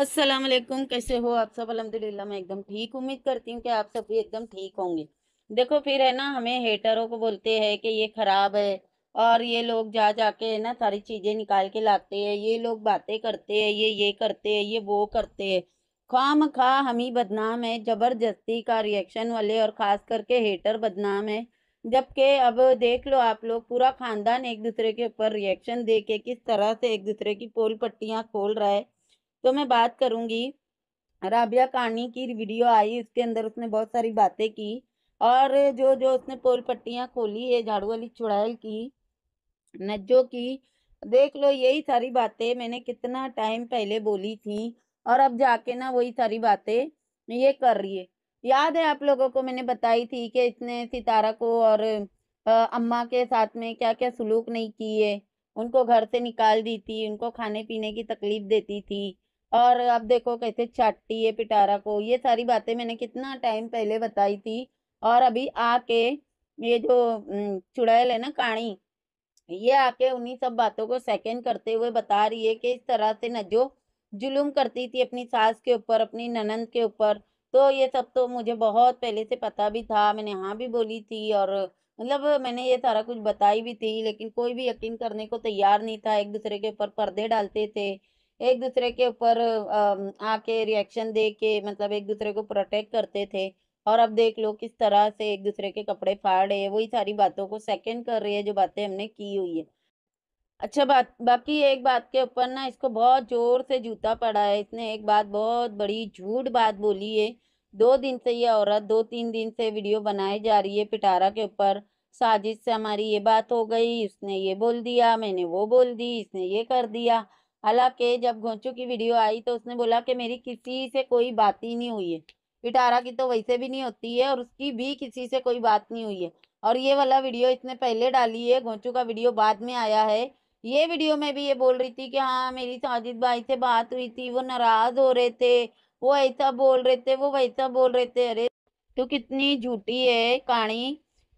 अस्सलाम वालेकुम कैसे हो आप सब अलहमदिल्ला मैं एकदम ठीक उम्मीद करती हूँ कि आप सब भी एकदम ठीक होंगे देखो फिर है ना हमें हेटरों को बोलते हैं कि ये ख़राब है और ये लोग जा जाके है ना सारी चीज़ें निकाल के लाते हैं ये लोग बातें करते हैं ये ये करते हैं ये वो करते हैं खाम खा हम ही बदनाम है ज़बरदस्ती का रिएक्शन वाले और ख़ास करके हेटर बदनाम है जबकि अब देख लो आप लोग पूरा ख़ानदान एक दूसरे के ऊपर रिएक्शन दे के किस तरह से एक दूसरे की पोल पट्टियाँ खोल रहा है तो मैं बात करूँगी राबिया कानी की वीडियो आई उसके अंदर उसने बहुत सारी बातें की और जो जो उसने पोल पट्टियाँ खोली है झाड़ू वाली चुड़ैल की नज्जो की देख लो यही सारी बातें मैंने कितना टाइम पहले बोली थी और अब जाके ना वही सारी बातें ये कर रही है याद है आप लोगों को मैंने बताई थी कि इसने सितारा को और अम्मा के साथ में क्या क्या सलूक नहीं किए उनको घर से निकाल दी थी उनको खाने पीने की तकलीफ देती थी और आप देखो कहते चाटी है पिटारा को ये सारी बातें मैंने कितना टाइम पहले बताई थी और अभी आके ये जो चुड़ैल है ना काणी ये आके उन्हीं सब बातों को सेकेंड करते हुए बता रही है कि इस तरह से न जो जुलूम करती थी अपनी सास के ऊपर अपनी ननंद के ऊपर तो ये सब तो मुझे बहुत पहले से पता भी था मैंने हाँ भी बोली थी और मतलब मैंने ये सारा कुछ बताई भी थी लेकिन कोई भी यकीन करने को तैयार नहीं था एक दूसरे के ऊपर पर्दे डालते थे एक दूसरे के ऊपर आके रिएक्शन दे के मतलब एक दूसरे को प्रोटेक्ट करते थे और अब देख लो किस तरह से एक दूसरे के कपड़े फाड़ हैं वही सारी बातों को सेकंड कर रही है जो बातें हमने की हुई है अच्छा बात बाकी एक बात के ऊपर ना इसको बहुत जोर से जूता पड़ा है इसने एक बात बहुत बड़ी झूठ बात बोली है दो दिन से ये औरत दो तीन दिन से वीडियो बनाए जा रही है पिटारा के ऊपर साजिश से हमारी ये बात हो गई उसने ये बोल दिया मैंने वो बोल दी इसने ये कर दिया हालांकि जब घोंचू की वीडियो आई तो उसने बोला कि मेरी किसी से कोई बात ही नहीं हुई है पिटारा की तो वैसे भी नहीं होती है और उसकी भी किसी से कोई बात नहीं हुई है और ये वाला वीडियो इसने पहले डाली है घोंचू का वीडियो बाद में आया है ये वीडियो में भी ये बोल रही थी कि हाँ मेरी साजिद भाई से बात हुई थी वो नाराज हो रहे थे वो ऐसा बोल रहे थे वो वैसा बोल रहे थे अरे तू कितनी झूठी है कहानी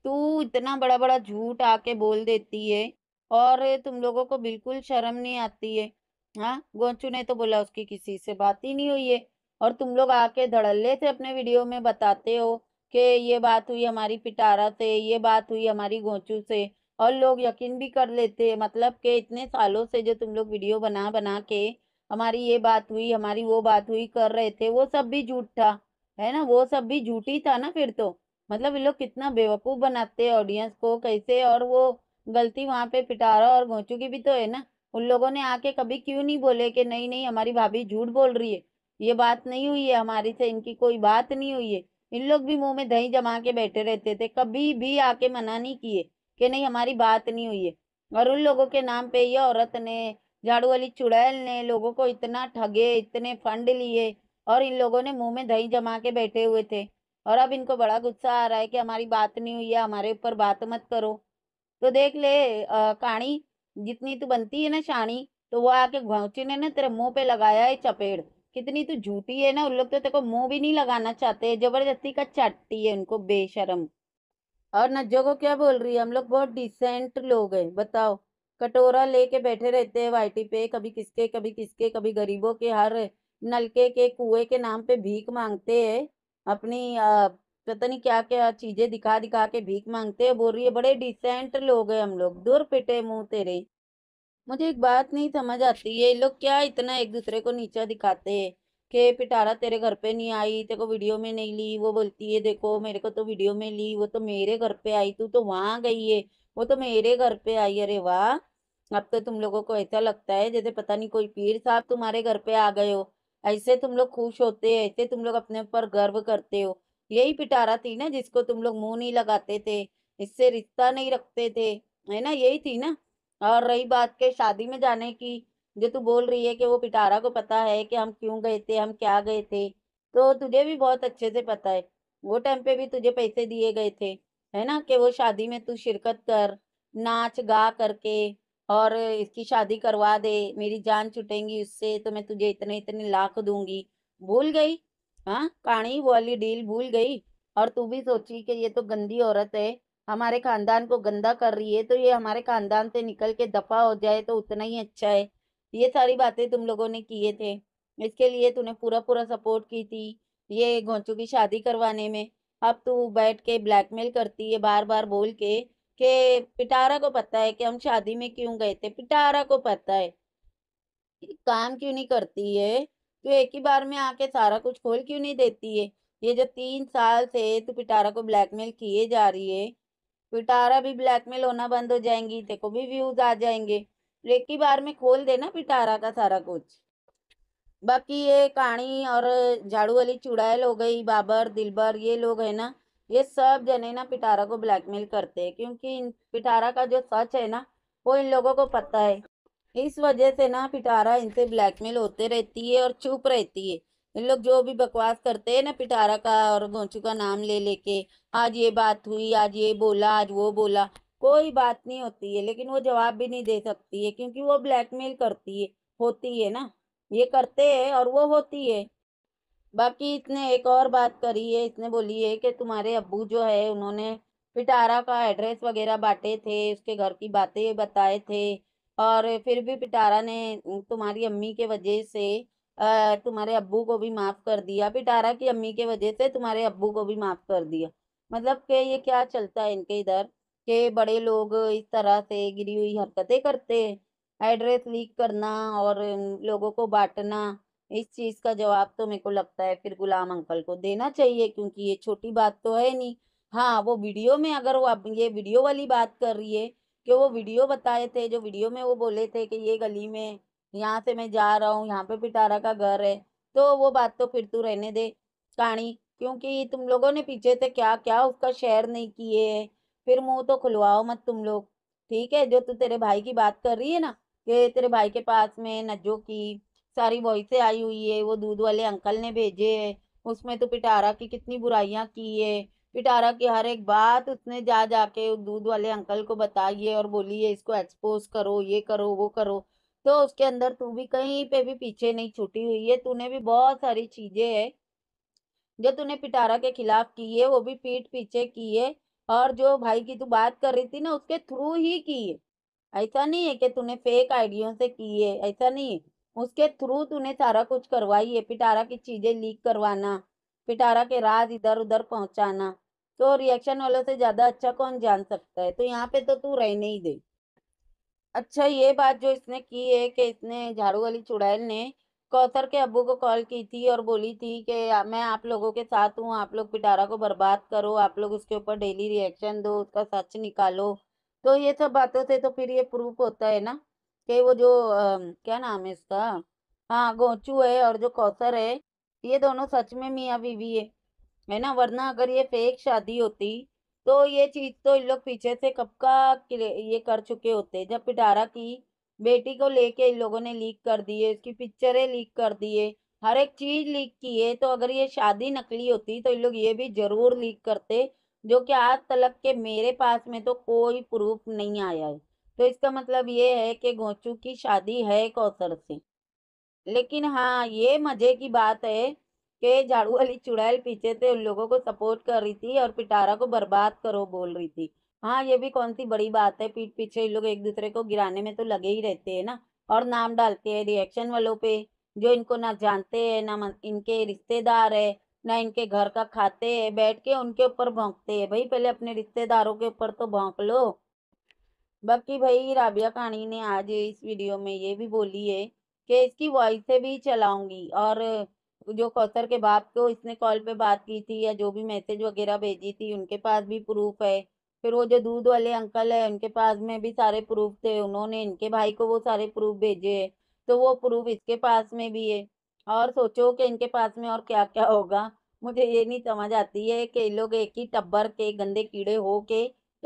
तू इतना बड़ा बड़ा झूठ आके बोल देती है और तुम लोगों को बिल्कुल शर्म नहीं आती है हाँ गोचू ने तो बोला उसकी किसी से बात ही नहीं हुई है और तुम लोग आके धड़ल्ले से अपने वीडियो में बताते हो कि ये बात हुई हमारी पिटारा से ये बात हुई हमारी गोचू से और लोग यकीन भी कर लेते हैं मतलब कि इतने सालों से जो तुम लोग वीडियो बना बना के हमारी ये बात हुई हमारी वो बात हुई कर रहे थे वो सब भी झूठ था है ना वो सब भी झूठ ही था ना फिर तो मतलब ये लोग कितना बेवकूफ़ बनाते हैं ऑडियंस को कैसे और वो गलती वहाँ पे पिटारा और गोंचू की भी तो है ना उन लोगों ने आके कभी क्यों नहीं बोले कि नहीं नहीं हमारी भाभी झूठ बोल रही है ये बात नहीं हुई है हमारी से इनकी कोई बात नहीं हुई है इन लोग भी मुंह में दही जमा के बैठे रहते थे कभी भी आके मना नहीं किए कि नहीं हमारी बात नहीं हुई है और उन लोगों के नाम पे ये औरत ने झाड़ू वाली चुड़ैल ने लोगों को इतना ठगे इतने फंड लिए और इन लोगों ने मुंह में दही जमा के बैठे हुए थे और अब इनको बड़ा गुस्सा आ रहा है कि हमारी बात नहीं हुई है हमारे ऊपर बात मत करो तो देख ले आ, काणी जितनी तू बनती है ना शानी तो वो आके घोची ने ना तेरे मुंह पे लगाया है चपेड़ कितनी तू झूठी है ना उन लोग तो तेरे को मुंह भी नहीं लगाना चाहते जबरदस्ती का चट्टी है उनको बेशरम और नज्जो को क्या बोल रही है हम लोग बहुत डिसेंट लोग हैं बताओ कटोरा लेके बैठे रहते हैं वाइटी पे कभी किसके कभी किसके कभी गरीबों के हर नलके के कुएं के नाम पे भीख मांगते हैं अपनी पता नहीं क्या क्या चीजें दिखा दिखा के भीख मांगते है बोल रही है बड़े डिसेंट लोग है हम लोग दूर पिटे मुंह तेरे मुझे एक बात नहीं समझ आती है लोग क्या इतना एक दूसरे को नीचा दिखाते है के पिटारा तेरे घर पे नहीं आई तेरे को वीडियो में नहीं ली वो बोलती है देखो मेरे को तो वीडियो में ली वो तो मेरे घर पे आई तू तो वहाँ गई है वो तो मेरे घर पे आई अरे वाह अब तो तुम लोगों को ऐसा लगता है जैसे पता नहीं कोई पीर साहब तुम्हारे घर पे आ गए हो ऐसे तुम लोग खुश होते हैं ऐसे तुम लोग अपने ऊपर गर्व करते हो यही पिटारा थी ना जिसको तुम लोग मुंह नहीं लगाते थे इससे रिश्ता नहीं रखते थे है ना यही थी ना और रही बात के शादी में जाने की जो तू बोल रही है कि वो पिटारा को पता है कि हम क्यों गए थे हम क्या गए थे तो तुझे भी बहुत अच्छे से पता है वो टाइम पे भी तुझे पैसे दिए गए थे है ना कि वो शादी में तू शिरकत कर नाच गा करके और इसकी शादी करवा दे मेरी जान छुटेंगी उससे तो मैं तुझे इतने इतने लाख दूंगी भूल गई हाँ कहानी वाली डील भूल गई और तू भी सोची कि ये तो गंदी औरत है हमारे खानदान को गंदा कर रही है तो ये हमारे खानदान से निकल के दफा हो जाए तो उतना ही अच्छा है ये सारी बातें तुम लोगों ने किए थे इसके लिए तूने पूरा पूरा सपोर्ट की थी ये घोंचू की शादी करवाने में अब तू बैठ के ब्लैकमेल करती है बार बार बोल के कि पिटारा को पता है कि हम शादी में क्यों गए थे पिटारा को पता है काम क्यों नहीं करती है तो एक ही बार में आके सारा कुछ खोल क्यों नहीं देती है ये जो तीन साल से तू पिटारा को ब्लैकमेल किए जा रही है पिटारा भी ब्लैकमेल होना बंद हो जाएंगी तेको भी व्यूज आ जाएंगे तो एक ही बार में खोल देना पिटारा का सारा कुछ बाकी ये काणी और झाड़ू वाली चुड़ैल हो गई बाबर दिलबर ये लोग है ना ये सब जने ना पिटारा को ब्लैकमेल करते हैं क्योंकि इन पिटारा का जो सच है ना वो इन लोगों को पता है इस वजह से ना पिटारा इनसे ब्लैकमेल होते रहती है और चुप रहती है इन लोग जो भी बकवास करते हैं ना पिटारा का और गोंचू का नाम ले लेके आज ये बात हुई आज ये बोला आज वो बोला कोई बात नहीं होती है लेकिन वो जवाब भी नहीं दे सकती है क्योंकि वो ब्लैकमेल करती है होती है ना ये करते हैं और वो होती है बाकी इसने एक और बात करी है इसने बोली है कि तुम्हारे अबू जो है उन्होंने पिटारा का एड्रेस वगैरह बांटे थे उसके घर की बातें बताए थे और फिर भी पिटारा ने तुम्हारी अम्मी के वजह से तुम्हारे अब्बू को भी माफ़ कर दिया पिटारा की अम्मी के वजह से तुम्हारे अब्बू को भी माफ़ कर दिया मतलब कि ये क्या चलता है इनके इधर के बड़े लोग इस तरह से गिरी हुई हरकतें करते एड्रेस लीक करना और लोगों को बांटना इस चीज़ का जवाब तो मेरे को लगता है फिर गुलाम अंकल को देना चाहिए क्योंकि ये छोटी बात तो है नहीं हाँ वो वीडियो में अगर वो अब ये वीडियो वाली बात कर रही है कि वो वीडियो बताए थे जो वीडियो में वो बोले थे कि ये गली में यहाँ से मैं जा रहा हूँ यहाँ पे पिटारा का घर है तो वो बात तो फिर तू रहने दे कहानी क्योंकि तुम लोगों ने पीछे से क्या क्या उसका शेयर नहीं किए फिर मुँह तो खुलवाओ मत तुम लोग ठीक है जो तू तेरे भाई की बात कर रही है ना कि तेरे भाई के पास में नज्जो की सारी वॉइसें आई हुई है वो दूध वाले अंकल ने भेजे है उसमें तो पिटारा की कितनी बुराइयाँ की है पिटारा की हर एक बात उसने जा जाके दूध वाले अंकल को बताइए और बोलिए इसको एक्सपोज करो ये करो वो करो तो उसके अंदर तू भी कहीं पे भी पीछे नहीं छुटी हुई है तूने भी बहुत सारी चीजें है जो तूने पिटारा के खिलाफ की है वो भी पीठ पीछे की है और जो भाई की तू बात कर रही थी ना उसके थ्रू ही की है ऐसा नहीं है कि तूने फेक आइडियो से की है ऐसा नहीं है उसके थ्रू तूने सारा कुछ करवाई है पिटारा की चीजें लीक करवाना पिटारा के राज इधर उधर पहुंचाना तो रिएक्शन वालों से ज़्यादा अच्छा कौन जान सकता है तो यहाँ पे तो तू रहने ही दे अच्छा ये बात जो इसने की है कि इसने झाड़ू वाली चुड़ैल ने कौसर के अबू को कॉल की थी और बोली थी कि मैं आप लोगों के साथ हूँ आप लोग पिटारा को बर्बाद करो आप लोग उसके ऊपर डेली रिएक्शन दो उसका सच निकालो तो ये सब बातों से तो फिर ये प्रूफ होता है ना कि वो जो आ, क्या नाम है इसका हाँ गोचू है और जो कौसर है ये दोनों सच में मियाँ बीवी है है ना वरना अगर ये फेक शादी होती तो ये चीज़ तो इन लोग पीछे से कब का ये कर चुके होते जब पिटारा की बेटी को लेके इन लोगों ने लीक कर दिए उसकी पिक्चरें लीक कर दिए हर एक चीज़ लीक की है तो अगर ये शादी नकली होती तो इन लोग ये भी ज़रूर लीक करते जो कि आज तलक के मेरे पास में तो कोई प्रूफ नहीं आया है तो इसका मतलब ये है कि गोचू की शादी है कौसर से लेकिन हाँ ये मज़े की बात है के झाड़ू वाली चुड़ैल पीछे से उन लोगों को सपोर्ट कर रही थी और पिटारा को बर्बाद करो बोल रही थी हाँ ये भी कौन सी बड़ी बात है पीठ पीछे लोग एक दूसरे को गिराने में तो लगे ही रहते हैं ना और नाम डालते हैं रिएक्शन वालों पे जो इनको ना जानते हैं ना इनके रिश्तेदार है ना इनके घर का खाते है बैठ के उनके ऊपर भोंकते हैं भाई पहले अपने रिश्तेदारों के ऊपर तो भौंक लो बाकी भाई राबिया कहानी ने आज इस वीडियो में ये भी बोली है कि इसकी वॉइस से भी चलाऊंगी और जो कौसर के बाप को इसने कॉल पे बात की थी या जो भी मैसेज वगैरह भेजी थी उनके पास भी प्रूफ है फिर वो जो दूध वाले अंकल है उनके पास में भी सारे प्रूफ थे उन्होंने इनके भाई को वो सारे प्रूफ भेजे है तो वो प्रूफ इसके पास में भी है और सोचो कि इनके पास में और क्या क्या होगा मुझे ये नहीं समझ आती है कि लोग एक ही टब्बर के गंदे कीड़े हो के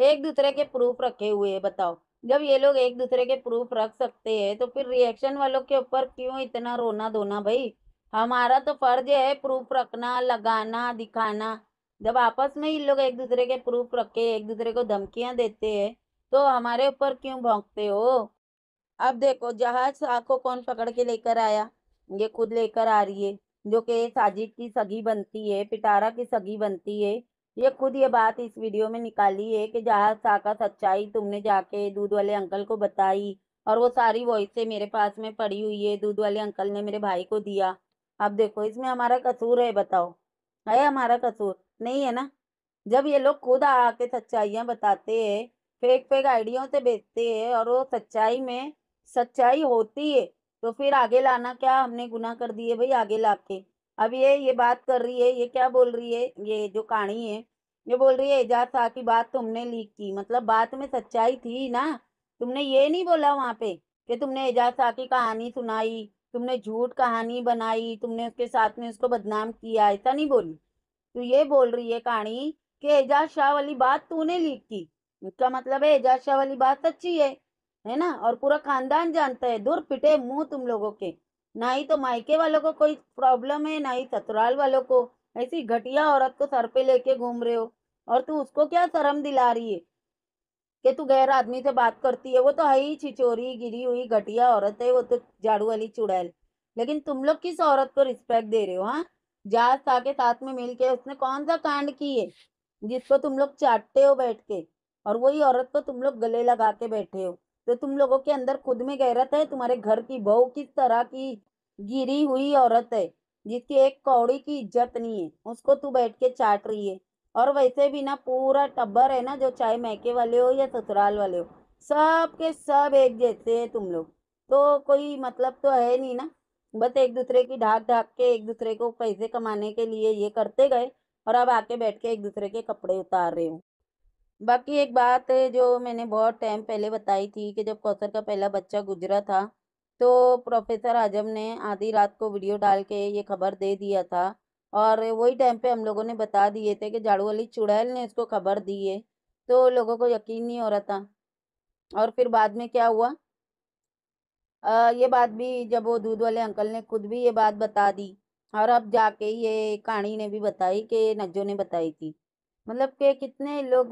एक दूसरे के प्रूफ रखे हुए है बताओ जब ये लोग एक दूसरे के प्रूफ रख सकते हैं तो फिर रिएक्शन वालों के ऊपर क्यों इतना रोना धोना भाई हमारा तो फर्ज है प्रूफ रखना लगाना दिखाना जब आपस में ही लोग एक दूसरे के प्रूफ रखे एक दूसरे को धमकियां देते हैं तो हमारे ऊपर क्यों भोंकते हो अब देखो जहाज को कौन पकड़ के लेकर आया ये खुद लेकर आ रही है जो कि साजिद की सगी बनती है पिटारा की सगी बनती है ये खुद ये बात इस वीडियो में निकाली है कि जहाज शाह का सच्चाई तुमने जाके दूध वाले अंकल को बताई और वो सारी वॉइसें मेरे पास में पड़ी हुई है दूध वाले अंकल ने मेरे भाई को दिया अब देखो इसमें हमारा कसूर है बताओ है हमारा कसूर नहीं है ना जब ये लोग खुद आके सच्चाइया बताते हैं फेक फेक आइडियों से बेचते हैं और वो सच्चाई में सच्चाई होती है तो फिर आगे लाना क्या हमने गुना कर दिए भाई आगे ला के अब ये ये बात कर रही है ये क्या बोल रही है ये जो कहानी है ये बोल रही है एजाज शाह की बात तुमने लीक की मतलब बात में सच्चाई थी ना तुमने ये नहीं बोला वहाँ पे कि तुमने एजाज शाह की कहानी सुनाई तुमने झूठ कहानी बनाई तुमने उसके साथ में उसको बदनाम किया ऐसा नहीं बोली तो ये बोल रही है कहानी कि एजाज शाह वाली बात तूने लीक की उसका मतलब है एजाज शाह वाली बात सच्ची है है ना और पूरा खानदान जानता है दूर पिटे मुंह तुम लोगों के ना ही तो मायके वालों को कोई प्रॉब्लम है ना ही ससुराल वालों को ऐसी घटिया औरत को सर पे लेके घूम रहे हो और तू उसको क्या शर्म दिला रही है कि तू गैर आदमी से बात करती है वो तो है ही छिचोरी गिरी हुई घटिया औरत है वो तो झाड़ू वाली चुड़ैल लेकिन तुम लोग किस औरत को रिस्पेक्ट दे रहे हो हाँ जात सा के साथ में मिल के उसने कौन सा कांड की है जिसको तुम लोग चाटते हो बैठ के और वही औरत को तुम लोग गले लगा के बैठे हो तो तुम लोगों के अंदर खुद में गैरत है तुम्हारे घर की बहु किस तरह की गिरी हुई औरत है जिसकी एक कौड़ी की इज्जत नहीं है उसको तू बैठ के चाट रही है और वैसे भी ना पूरा टब्बर है ना जो चाहे मैके वाले हो या ससुराल वाले हो सब के सब एक जैसे हैं तुम लोग तो कोई मतलब तो है नहीं ना बस एक दूसरे की ढाक ढाक के एक दूसरे को पैसे कमाने के लिए ये करते गए और अब आके बैठ के एक दूसरे के कपड़े उतार रहे हो बाकी एक बात है जो मैंने बहुत टाइम पहले बताई थी कि जब कौसर का पहला बच्चा गुजरा था तो प्रोफेसर आजम ने आधी रात को वीडियो डाल के ये खबर दे दिया था और वही टाइम पे हम लोगों ने बता दिए थे कि झाड़ू वाली चुड़ैल ने इसको खबर दी है तो लोगों को यकीन नहीं हो रहा था और फिर बाद में क्या हुआ आ, ये बात भी जब वो दूध वाले अंकल ने खुद भी ये बात बता दी और अब जाके ये कहानी ने भी बताई कि नज्जो ने बताई थी मतलब कि कितने लोग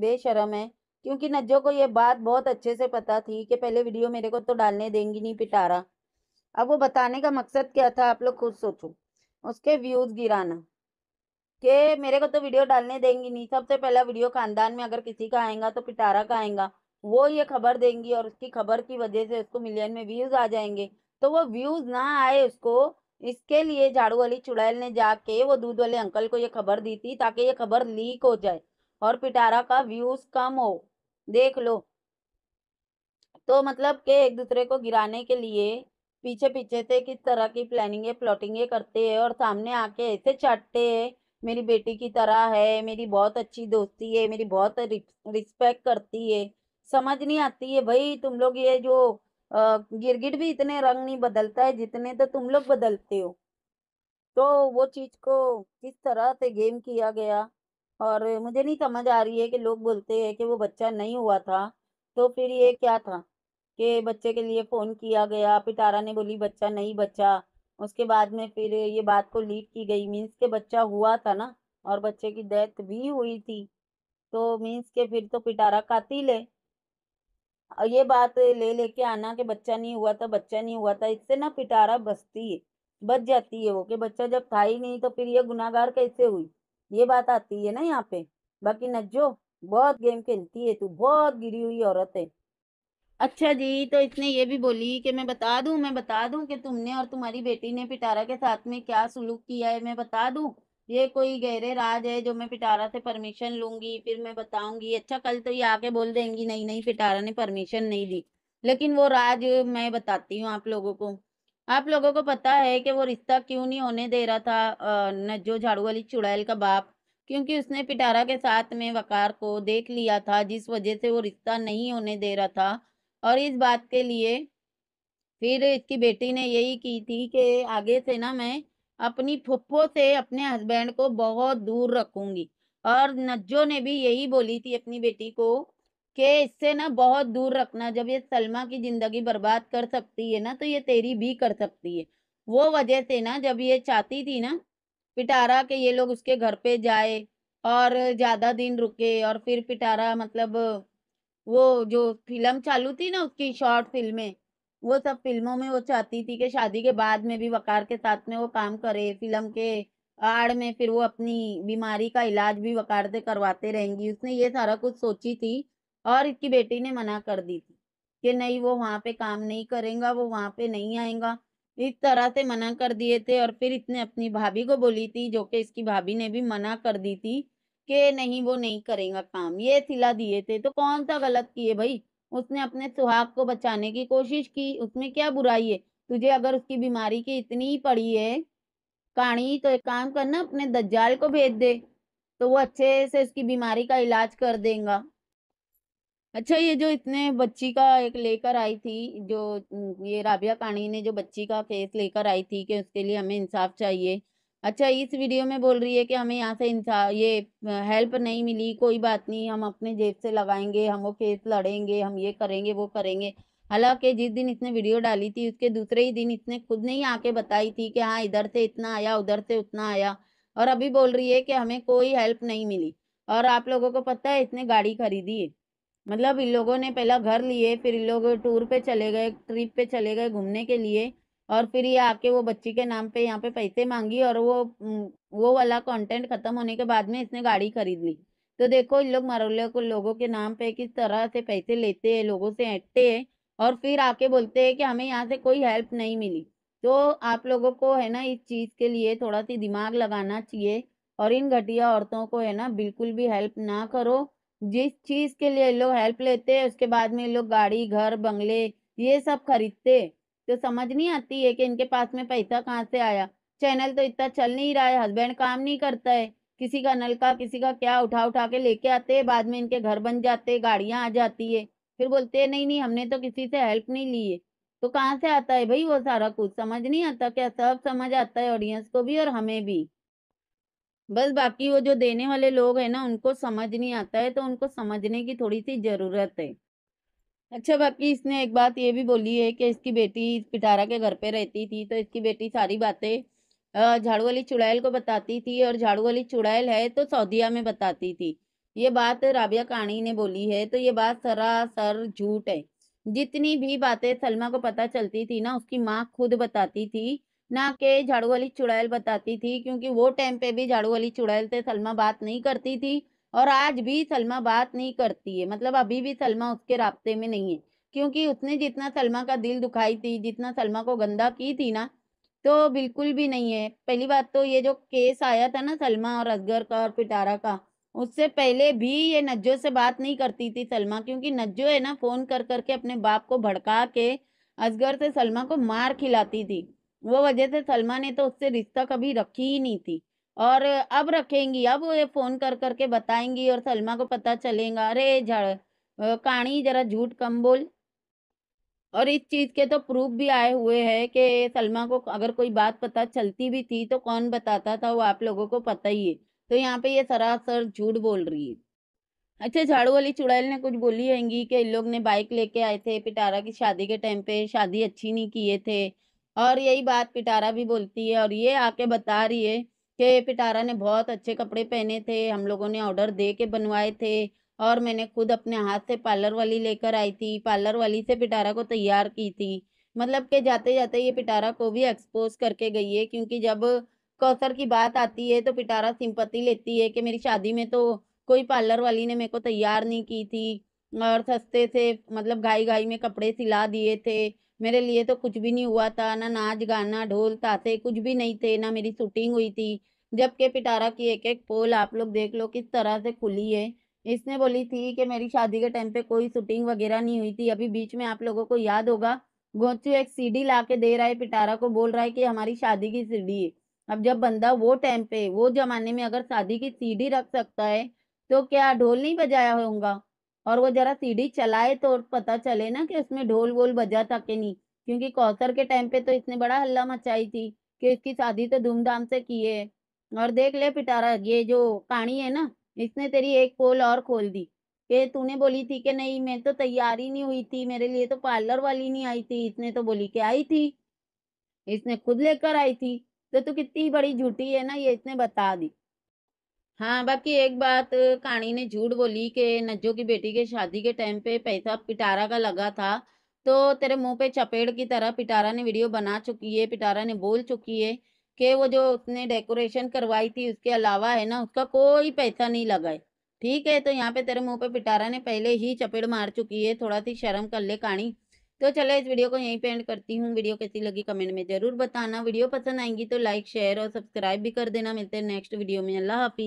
बेशरम हैं क्योंकि नज्जो को ये बात बहुत अच्छे से पता थी कि पहले वीडियो मेरे को तो डालने देंगी नहीं पिटारा अब वो बताने का मकसद क्या था आप लोग खुद सोचो उसके व्यूज गिराना कि मेरे को तो वीडियो डालने देंगी नहीं सबसे पहला वीडियो खानदान में अगर किसी का आएगा तो पिटारा का आएगा वो ये खबर देंगी और उसकी खबर की वजह से उसको मिलियन में व्यूज आ जाएंगे तो वो व्यूज ना आए उसको इसके लिए झाड़ू वाली चुड़ैल ने जाके वो दूध वाले अंकल को ये खबर दी थी ताकि ये खबर लीक हो जाए और पिटारा का व्यूज कम हो देख लो तो मतलब के एक दूसरे को गिराने के लिए पीछे पीछे से किस तरह की प्लानिंगे है करते हैं और सामने आके ऐसे चाटते हैं मेरी बेटी की तरह है मेरी बहुत अच्छी दोस्ती है मेरी बहुत रिस्पेक्ट करती है समझ नहीं आती है भाई तुम लोग ये जो गिरगिट भी इतने रंग नहीं बदलता है जितने तो तुम लोग बदलते हो तो वो चीज़ को किस तरह से गेम किया गया और मुझे नहीं समझ आ रही है कि लोग बोलते हैं कि वो बच्चा नहीं हुआ था तो फिर ये क्या था कि बच्चे के लिए फ़ोन किया गया पिटारा ने बोली बच्चा नहीं बच्चा उसके बाद में फिर ये बात को लीक की गई मीन्स के बच्चा हुआ था ना और बच्चे की डेथ भी हुई थी तो मीन्स के फिर तो पिटारा कातिल है ये बात ले लेके आना कि बच्चा नहीं हुआ था बच्चा नहीं हुआ था इससे ना पिटारा बचती है बच जाती है वो कि बच्चा जब था ही नहीं तो फिर ये गुनागार कैसे हुई ये बात आती है ना यहाँ पे बाकी नज्जो बहुत गेम खेलती है तू बहुत गिरी हुई औरत है अच्छा जी तो इसने ये भी बोली कि मैं बता दूं मैं बता दूं कि तुमने और तुम्हारी बेटी ने पिटारा के साथ में क्या सुलूक किया है मैं बता दूं ये कोई गहरे राज है जो मैं पिटारा से परमिशन लूंगी फिर मैं बताऊंगी अच्छा कल तो ये आके बोल देंगी नहीं नहीं पिटारा ने परमिशन नहीं दी लेकिन वो राज मैं बताती हूँ आप लोगों को आप लोगों को पता है कि वो रिश्ता क्यों नहीं होने दे रहा था नज्जो झाड़ू वाली चुड़ैल का बाप क्योंकि उसने पिटारा के साथ में वकार को देख लिया था जिस वजह से वो रिश्ता नहीं होने दे रहा था और इस बात के लिए फिर इसकी बेटी ने यही की थी कि आगे से ना मैं अपनी फुप्पो से अपने हस्बैंड को बहुत दूर रखूंगी और नज्जो ने भी यही बोली थी अपनी बेटी को कि इससे ना बहुत दूर रखना जब ये सलमा की ज़िंदगी बर्बाद कर सकती है ना तो ये तेरी भी कर सकती है वो वजह से ना जब ये चाहती थी ना पिटारा के ये लोग उसके घर पे जाए और ज़्यादा दिन रुके और फिर पिटारा मतलब वो जो फिल्म चालू थी ना उसकी शॉर्ट फिल्में वो सब फिल्मों में वो चाहती थी कि शादी के बाद में भी वकार के साथ में वो काम करे फिल्म के आड़ में फिर वो अपनी बीमारी का इलाज भी वकार से करवाते रहेंगी उसने ये सारा कुछ सोची थी और इसकी बेटी ने मना कर दी थी कि नहीं वो वहाँ पे काम नहीं करेगा वो वहाँ पे नहीं आएगा इस तरह से मना कर दिए थे और फिर इसने अपनी भाभी को बोली थी जो कि इसकी भाभी ने भी मना कर दी थी कि नहीं वो नहीं करेगा काम ये सिला दिए थे तो कौन सा गलत किए भाई उसने अपने सुहाग को बचाने की कोशिश की उसमें क्या बुराई है तुझे अगर उसकी बीमारी की इतनी ही पड़ी है कहानी तो एक काम करना अपने दज्जाल को भेज दे तो वो अच्छे से उसकी बीमारी का इलाज कर देगा अच्छा ये जो इतने बच्ची का एक लेकर आई थी जो ये राबिया काणी ने जो बच्ची का केस लेकर आई थी कि उसके लिए हमें इंसाफ चाहिए अच्छा इस वीडियो में बोल रही है कि हमें यहाँ से इंसान ये हेल्प नहीं मिली कोई बात नहीं हम अपने जेब से लगाएंगे हम वो केस लड़ेंगे हम ये करेंगे वो करेंगे हालांकि जिस दिन इसने वीडियो डाली थी उसके दूसरे ही दिन इसने खुद नहीं आके बताई थी कि हाँ इधर से इतना आया उधर से उतना आया और अभी बोल रही है कि हमें कोई हेल्प नहीं मिली और आप लोगों को पता है इसने गाड़ी खरीदी है मतलब इन लोगों ने पहला घर लिए फिर इन लोग टूर पे चले गए ट्रिप पे चले गए घूमने के लिए और फिर ये आके वो बच्ची के नाम पे यहाँ पे पैसे मांगी और वो वो वाला कंटेंट खत्म होने के बाद में इसने गाड़ी खरीद ली तो देखो इन लोग मरौले को लोगों के नाम पे किस तरह से पैसे लेते हैं लोगों से ऐंटते हैं और फिर आके बोलते हैं कि हमें यहाँ से कोई हेल्प नहीं मिली तो आप लोगों को है ना इस चीज़ के लिए थोड़ा सी दिमाग लगाना चाहिए और इन घटिया औरतों को है ना बिल्कुल भी हेल्प ना करो जिस चीज़ के लिए लोग हेल्प लेते हैं उसके बाद में लोग गाड़ी घर बंगले ये सब खरीदते तो समझ नहीं आती है कि इनके पास में पैसा कहाँ से आया चैनल तो इतना चल नहीं रहा है हस्बैंड काम नहीं करता है किसी का नलका किसी का क्या उठा उठा के लेके आते हैं बाद में इनके घर बन जाते गाड़िया आ जाती है फिर बोलते हैं नहीं नहीं हमने तो किसी से हेल्प नहीं ली है तो कहाँ से आता है भाई वो सारा कुछ समझ नहीं आता क्या सब समझ आता है ऑडियंस को भी और हमें भी बस बाकी वो जो देने वाले लोग हैं ना उनको समझ नहीं आता है तो उनको समझने की थोड़ी सी ज़रूरत है अच्छा बाकी इसने एक बात ये भी बोली है कि इसकी बेटी पिटारा के घर पे रहती थी तो इसकी बेटी सारी बातें झाड़ू वाली चुड़ैल को बताती थी और झाड़ू वाली चुड़ैल है तो सऊदिया में बताती थी ये बात राबिया काणी ने बोली है तो ये बात सरासर झूठ है जितनी भी बातें सलमा को पता चलती थी ना उसकी माँ खुद बताती थी ना कि झाड़ू वाली चुड़ैल बताती थी क्योंकि वो टाइम पे भी झाड़ू वाली चुड़ैल से सलमा बात नहीं करती थी और आज भी सलमा बात नहीं करती है मतलब अभी भी सलमा उसके रास्ते में नहीं है क्योंकि उसने जितना सलमा का दिल दुखाई थी जितना सलमा को गंदा की थी ना तो बिल्कुल भी नहीं है पहली बात तो ये जो केस आया था ना सलमा और असगर का और पिटारा का उससे पहले भी ये नज्जो से बात नहीं करती थी सलमा क्योंकि नज्जो है ना फोन कर करके अपने बाप को भड़का के असगर से सलमा को मार खिलाती थी वो वजह से सलमा ने तो उससे रिश्ता कभी रखी ही नहीं थी और अब रखेंगी अब ये फोन कर करके बताएंगी और सलमा को पता चलेगा अरे झड़ कहानी जरा झूठ कम बोल और इस चीज़ के तो प्रूफ भी आए हुए हैं कि सलमा को अगर कोई बात पता चलती भी थी तो कौन बताता था वो आप लोगों को पता ही है तो यहाँ पे ये सरासर झूठ बोल रही है अच्छा झाड़ू वाली चुड़ैल ने कुछ बोली हैंगी कि इन लोग ने बाइक लेके आए थे पिटारा की शादी के टाइम पे शादी अच्छी नहीं किए थे और यही बात पिटारा भी बोलती है और ये आके बता रही है के पिटारा ने बहुत अच्छे कपड़े पहने थे हम लोगों ने ऑर्डर दे के बनवाए थे और मैंने खुद अपने हाथ से पार्लर वाली लेकर आई थी पार्लर वाली से पिटारा को तैयार की थी मतलब के जाते जाते ये पिटारा को भी एक्सपोज करके गई है क्योंकि जब कौसर की बात आती है तो पिटारा सिंपत्ति लेती है कि मेरी शादी में तो कोई पार्लर वाली ने मेरे को तैयार नहीं की थी और सस्ते से मतलब घाई घाई में कपड़े सिला दिए थे मेरे लिए तो कुछ भी नहीं हुआ था ना नाच गाना ढोल ताते कुछ भी नहीं थे ना मेरी शूटिंग हुई थी जबकि पिटारा की एक एक पोल आप लोग देख लो किस तरह से खुली है इसने बोली थी कि मेरी शादी के टाइम पे कोई शूटिंग वगैरह नहीं हुई थी अभी बीच में आप लोगों को याद होगा गोचू एक सीडी ला के दे रहा है पिटारा को बोल रहा है कि हमारी शादी की सीढ़ी है अब जब बंदा वो टाइम पे वो जमाने में अगर शादी की सीढ़ी रख सकता है तो क्या ढोल नहीं बजाया होगा और वो जरा सीढ़ी चलाए तो पता चले ना कि उसमें ढोल वोल बजा था कि नहीं क्योंकि कौसर के टाइम पे तो इसने बड़ा हल्ला मचाई थी कि इसकी शादी तो धूमधाम से की है और देख ले पिटारा ये जो कहानी है ना इसने तेरी एक पोल और खोल दी कि तूने बोली थी कि नहीं मैं तो तैयार ही नहीं हुई थी मेरे लिए तो पार्लर वाली नहीं आई थी इसने तो बोली कि आई थी इसने खुद लेकर आई थी तो तू कितनी बड़ी झूठी है ना ये इसने बता दी हाँ बाकी एक बात कहानी ने झूठ बोली के नज्जो की बेटी के शादी के टाइम पे पैसा पिटारा का लगा था तो तेरे मुंह पे चपेड़ की तरह पिटारा ने वीडियो बना चुकी है पिटारा ने बोल चुकी है कि वो जो उसने डेकोरेशन करवाई थी उसके अलावा है ना उसका कोई पैसा नहीं लगा है ठीक है तो यहाँ पे तेरे मुंह पे पिटारा ने पहले ही चपेड़ मार चुकी है थोड़ा सी शर्म कर ले कहानी तो चले इस वीडियो को यहीं पे एंड करती हूँ वीडियो कैसी लगी कमेंट में जरूर बताना वीडियो पसंद आएंगी तो लाइक शेयर और सब्सक्राइब भी कर देना मिलते हैं नेक्स्ट वीडियो में अल्लाह हाफिज